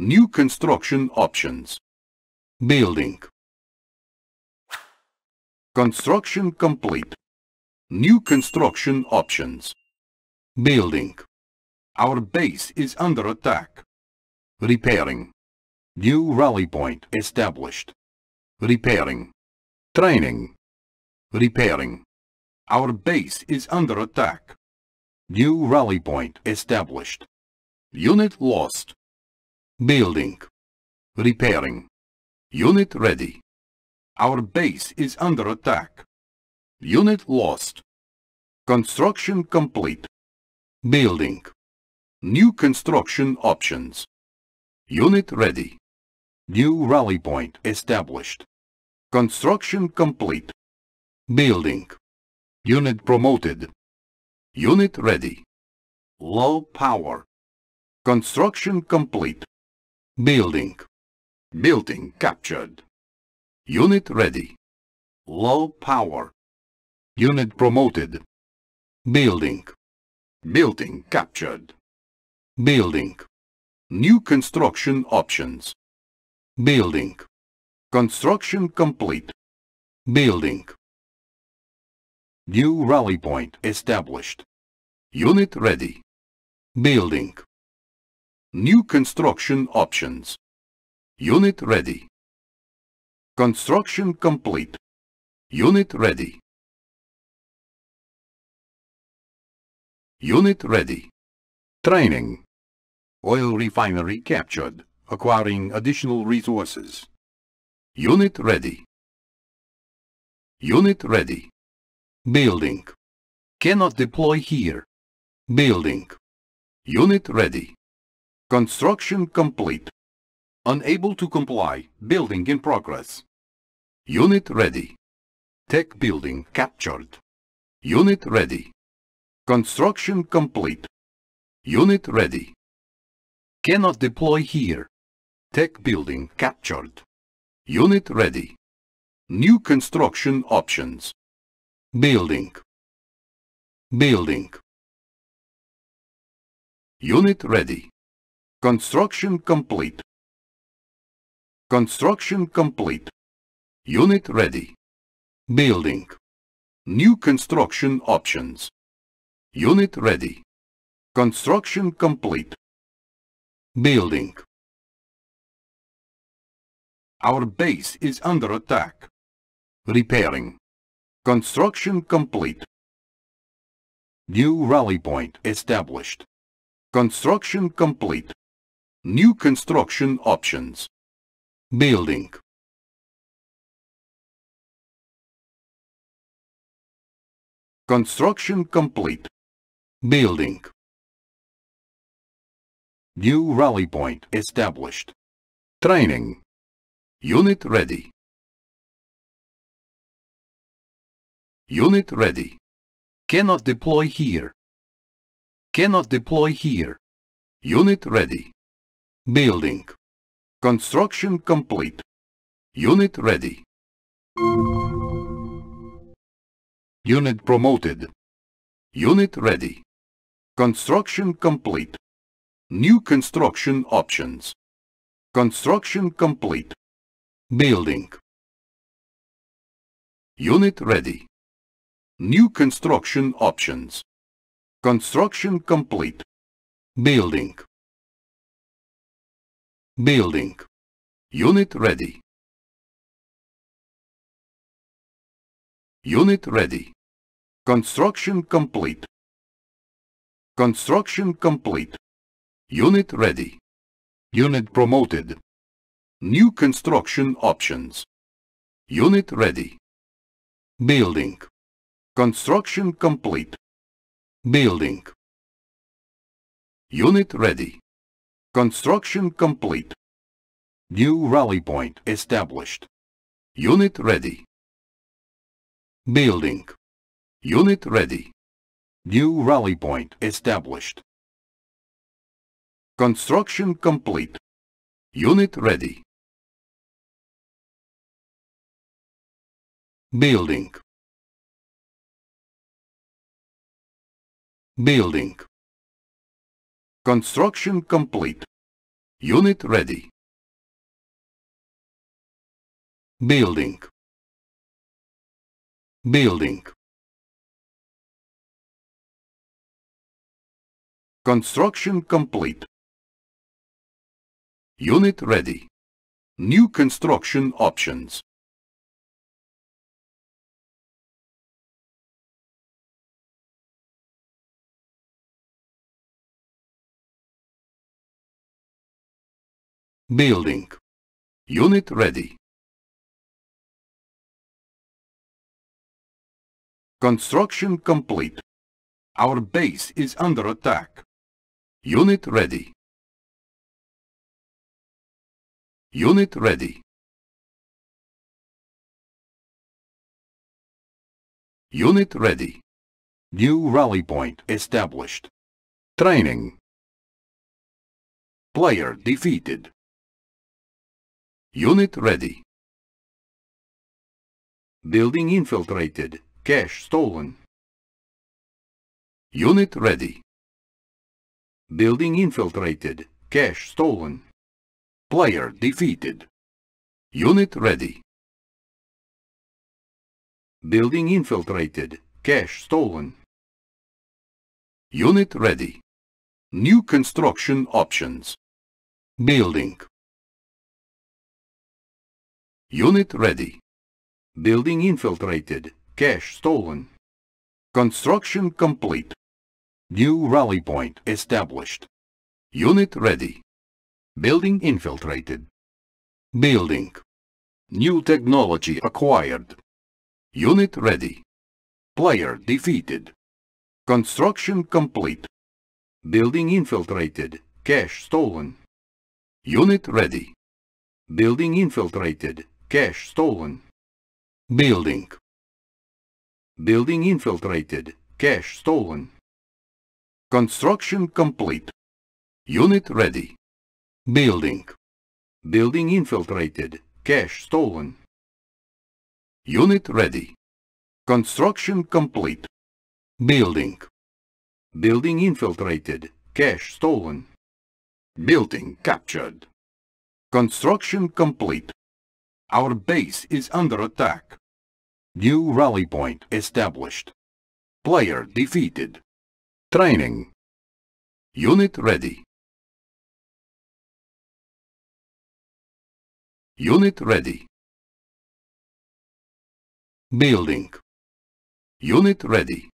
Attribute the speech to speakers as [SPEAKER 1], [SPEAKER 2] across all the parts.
[SPEAKER 1] New construction options. Building. Construction complete. New construction options. Building. Our base is under attack. Repairing. New rally point established. Repairing. Training. Repairing. Our base is under attack. New rally point established. Unit lost. Building. Repairing. Unit ready. Our base is under attack. Unit lost. Construction complete. Building. New construction options. Unit ready. New rally point established. Construction complete. Building. Unit promoted. Unit ready. Low power. Construction complete. Building. Building captured. Unit ready. Low power. Unit promoted. Building. Building captured. Building. New construction options. Building. Construction complete. Building. New rally point established.
[SPEAKER 2] Unit ready. Building. New construction options. Unit ready. Construction complete. Unit ready.
[SPEAKER 1] Unit ready. Training. Oil refinery captured, acquiring additional resources. Unit ready. Unit ready. Building. Cannot deploy here. Building. Unit ready. Construction complete. Unable to comply. Building in progress. Unit ready. Tech building captured. Unit ready. Construction complete. Unit ready. Cannot deploy here. Tech building captured. Unit ready. New construction options. Building. Building.
[SPEAKER 2] Unit ready. Construction
[SPEAKER 1] complete. Construction complete. Unit ready. Building. New construction options. Unit ready. Construction complete. Building.
[SPEAKER 2] Our base is under attack.
[SPEAKER 1] Repairing. Construction complete. New rally point established. Construction complete. New construction options. Building.
[SPEAKER 2] Construction complete. Building. New rally point established. Training. Unit ready. Unit ready. Cannot deploy here.
[SPEAKER 1] Cannot deploy here. Unit ready. Building. Construction complete. Unit ready. Unit promoted. Unit ready. Construction complete. New construction options. Construction complete. Building.
[SPEAKER 2] Unit ready. New construction options. Construction complete. Building. Building. Unit ready. Unit ready. Construction complete.
[SPEAKER 1] Construction complete. Unit ready. Unit promoted. New construction options. Unit ready. Building. Construction complete. Building. Unit ready. Construction complete. New rally point established. Unit ready. Building. Unit ready. New
[SPEAKER 2] rally point established. Construction complete. Unit ready. Building. Building. Construction complete. Unit ready. Building. Building. Construction complete. Unit ready. New construction options. Building. Unit ready. Construction complete. Our base is under attack. Unit ready. Unit ready. Unit ready. New rally point established. Training. Player defeated. Unit ready.
[SPEAKER 1] Building infiltrated. Cash stolen. Unit ready. Building infiltrated. Cash stolen.
[SPEAKER 2] Player defeated. Unit ready. Building infiltrated. Cash stolen. Unit ready. New construction options. Building. Unit ready.
[SPEAKER 1] Building infiltrated. Cash stolen. Construction complete. New rally point established. Unit ready. Building infiltrated. Building. New technology acquired. Unit ready. Player defeated. Construction complete. Building infiltrated. Cash stolen. Unit ready. Building infiltrated. Cash stolen. Building. Building infiltrated. Cash stolen. Construction complete. Unit ready. Building. Building infiltrated. Cash stolen. Unit ready. Construction complete. Building. Building infiltrated. Cash stolen. Building captured. Construction complete. Our base is under attack. New rally point established. Player defeated.
[SPEAKER 2] Training. Unit ready. Unit ready. Building. Unit ready.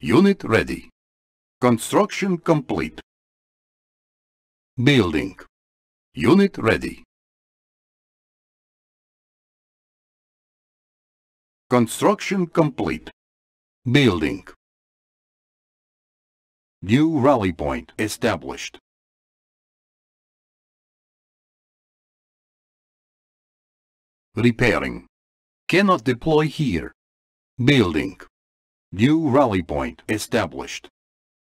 [SPEAKER 2] Unit ready. Construction complete. Building. Unit ready. Construction complete. Building. New rally point established. Repairing. Cannot deploy here.
[SPEAKER 1] Building. New rally point established.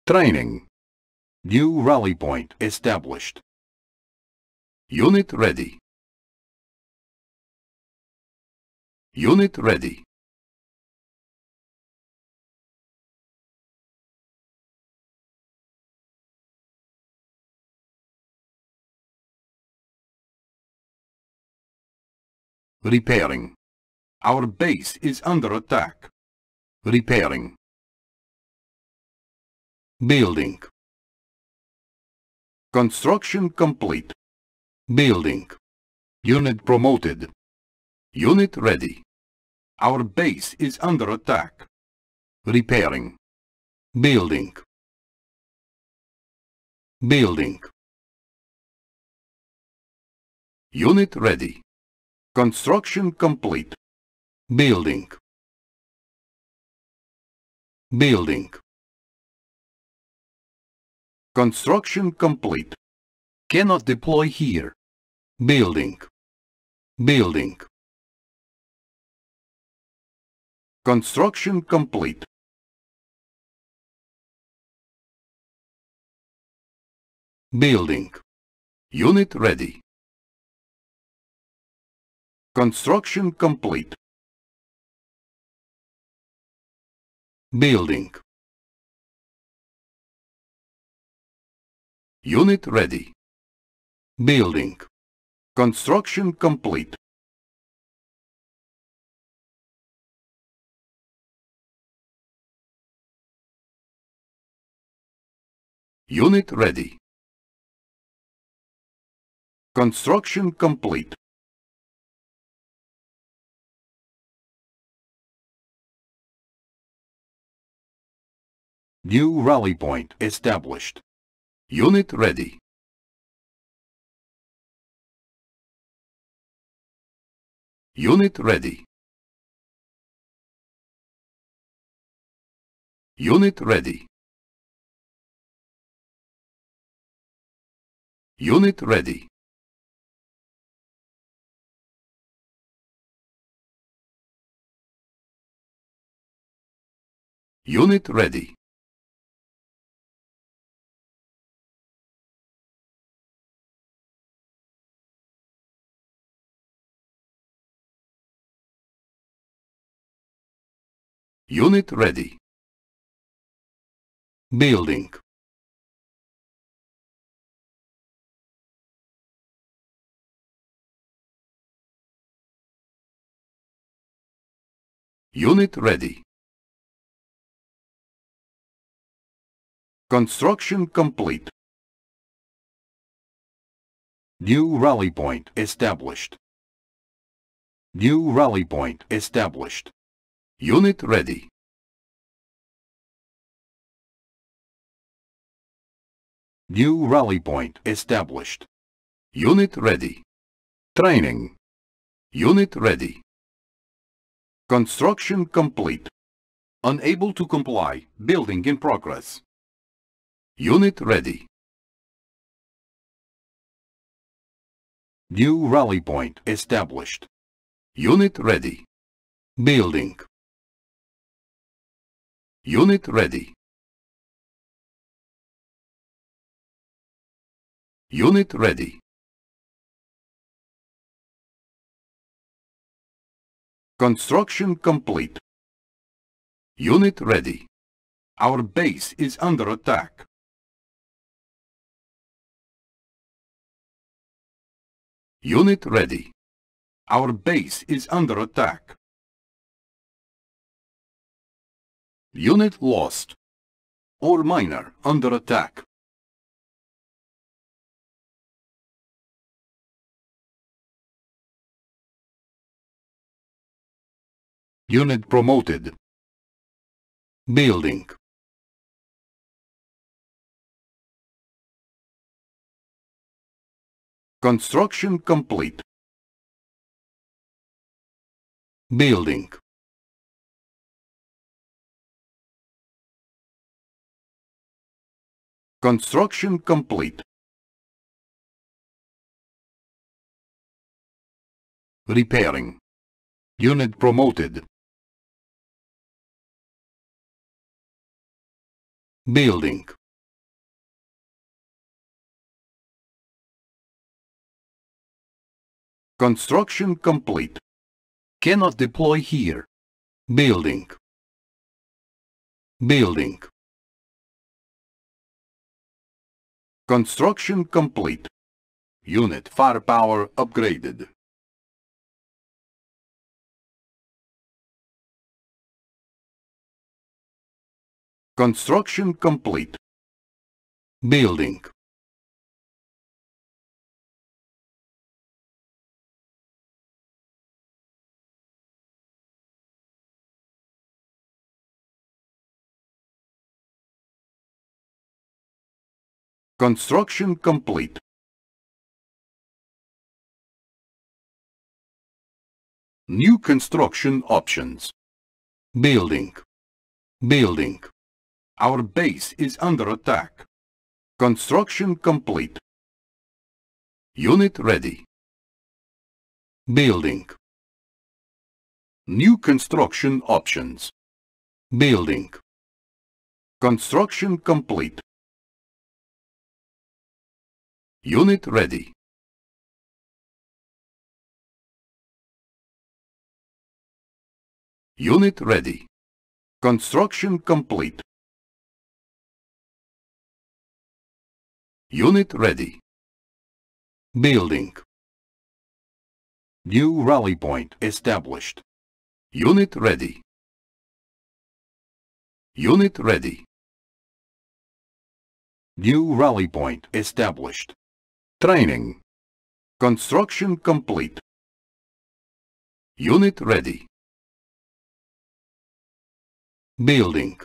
[SPEAKER 1] Training. New rally point established. Unit ready.
[SPEAKER 2] Unit ready. Repairing. Our base is under attack. Repairing. Building.
[SPEAKER 1] Construction complete. Building. Unit promoted. Unit ready. Our base is
[SPEAKER 2] under attack. Repairing. Building. Building. Unit ready. Construction complete. Building. Building. Construction complete. Cannot deploy here. Building. Building. Construction complete. Building. Unit ready. Construction complete. Building. Unit ready. Building. Construction complete. Unit ready. Construction complete. New rally point established. Unit ready. Unit ready. Unit ready. Unit ready. Unit ready. Unit ready. Building. Unit ready. Construction complete. New rally point established. New rally point established. Unit ready.
[SPEAKER 1] New rally point established. Unit ready. Training. Unit ready. Construction complete. Unable to comply. Building in progress. Unit
[SPEAKER 2] ready. New rally point established. Unit ready. Building. Unit ready. Unit ready. Construction complete. Unit ready. Our base is under attack. Unit ready. Our base is under attack. Unit lost. or minor under attack. Unit promoted. Building. Construction complete. Building. Construction complete. Repairing. Unit promoted. Building. Construction complete. Cannot deploy here. Building. Building. Construction complete. Unit firepower upgraded. Construction complete. Building Construction complete. New construction options.
[SPEAKER 1] Building. Building. Our base is under attack. Construction complete. Unit ready.
[SPEAKER 2] Building. New construction options. Building. Construction complete. Unit ready. Unit ready. Construction complete. Unit ready. Building. New rally point established. Unit ready. Unit ready. New rally point established. Training. Construction complete. Unit ready. Building.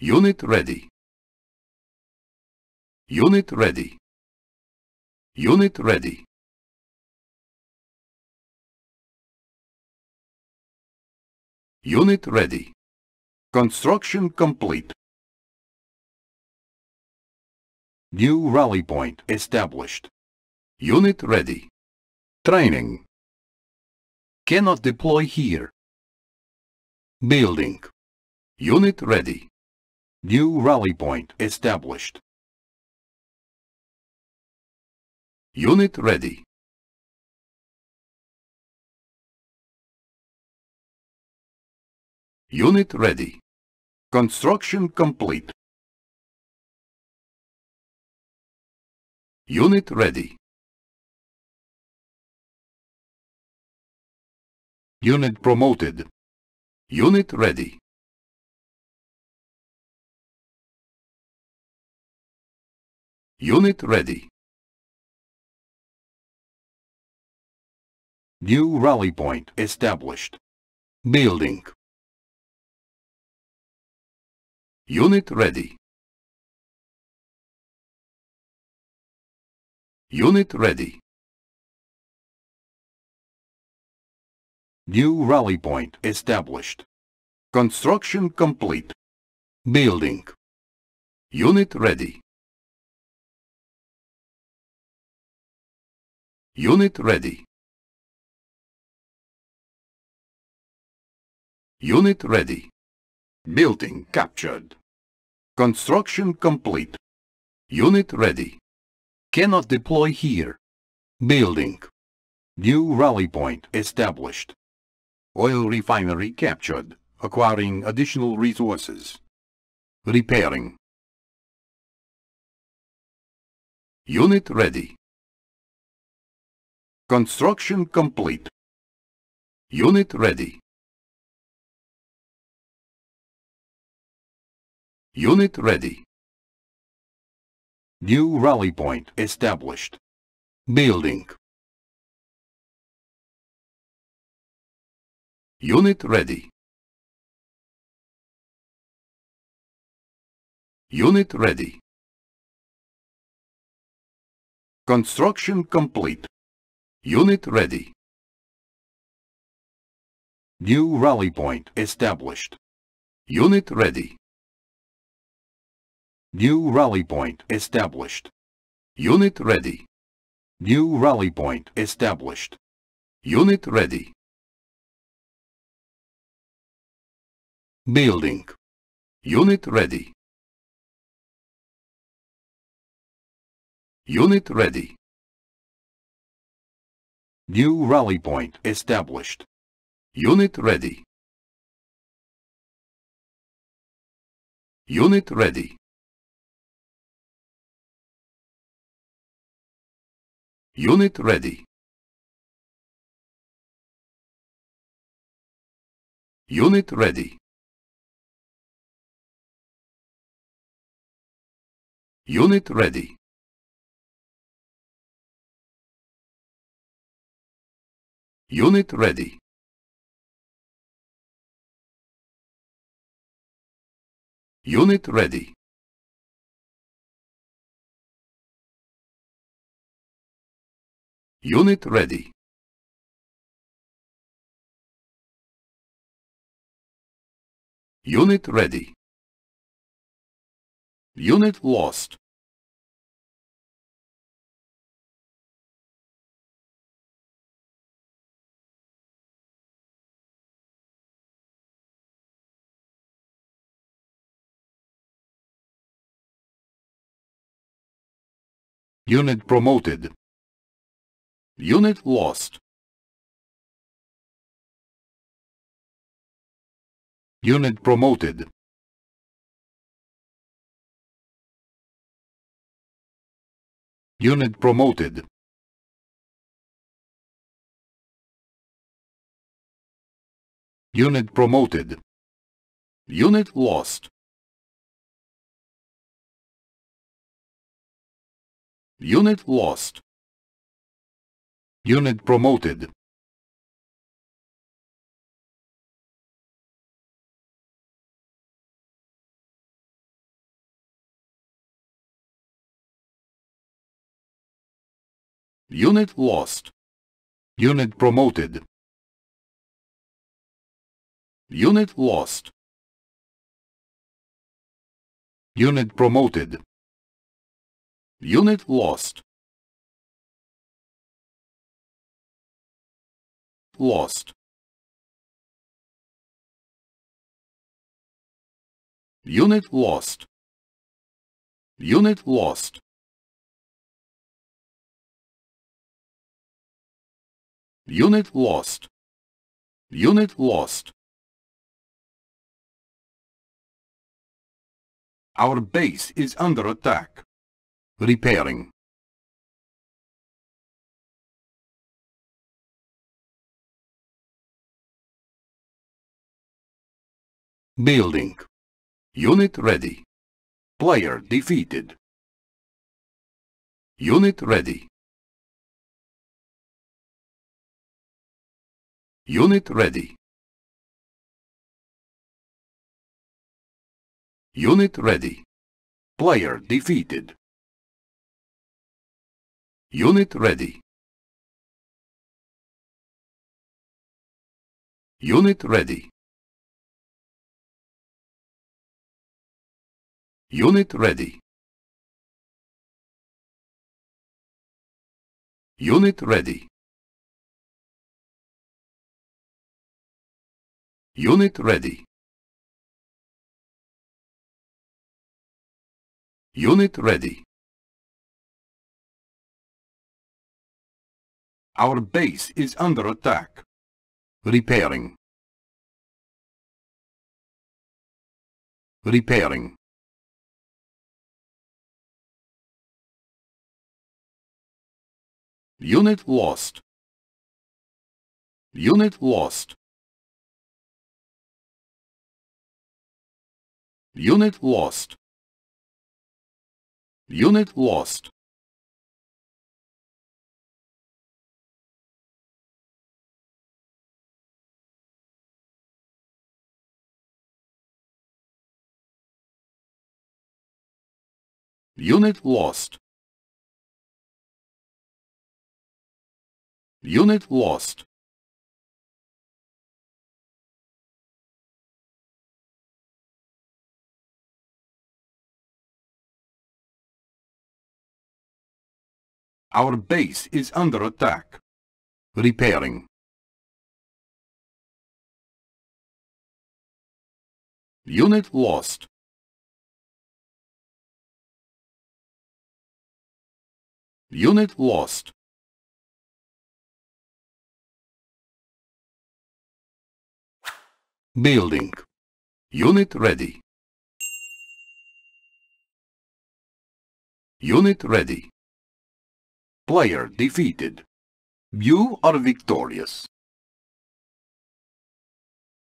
[SPEAKER 2] Unit ready. Unit ready. Unit ready.
[SPEAKER 1] Unit ready. Construction complete. New rally point established. Unit ready.
[SPEAKER 2] Training. Cannot deploy here. Building. Unit ready. New rally point established. Unit ready. Unit ready. Construction complete. Unit ready. Unit promoted. Unit ready. Unit ready. New rally point established. Building. Unit ready. Unit ready. New rally point established. Construction complete. Building. Unit ready. Unit ready.
[SPEAKER 1] Unit ready. Building captured. Construction complete. Unit ready. Cannot deploy here. Building. New rally point established. Oil refinery captured, acquiring additional resources. Repairing.
[SPEAKER 2] Unit ready. Construction complete. Unit ready. Unit ready. New rally point established. Building. Unit ready. Unit ready. Construction complete. Unit ready. New rally point
[SPEAKER 1] established. Unit ready. New rally point established. Unit ready. New rally point
[SPEAKER 2] established. Unit ready. Building. Unit ready. Unit ready. New rally point established. Unit ready. Unit ready. Unit ready. Unit ready. Unit ready. Unit ready. Unit ready. Unit ready. Unit ready. Unit lost. Unit promoted. Unit lost. Unit promoted. Unit promoted. Unit promoted. Unit lost. Unit lost. Unit promoted. Unit lost. Unit promoted. Unit lost. Unit promoted. Unit lost. lost. Unit lost. Unit lost. Unit lost. Unit lost. Our base is under attack. Repairing. Building. Unit ready. Player defeated. Unit ready. Unit ready. Unit ready. Player defeated. Unit ready. Unit ready. Unit ready. Unit ready. Unit ready. Unit ready. Our base is under attack. Repairing. Repairing. Unit lost. Unit lost. Unit lost. Unit lost. Unit lost. Unit lost. Our base is under attack. Repairing. Unit lost. Unit lost. Building. Unit ready. Unit ready. Player defeated. You are victorious.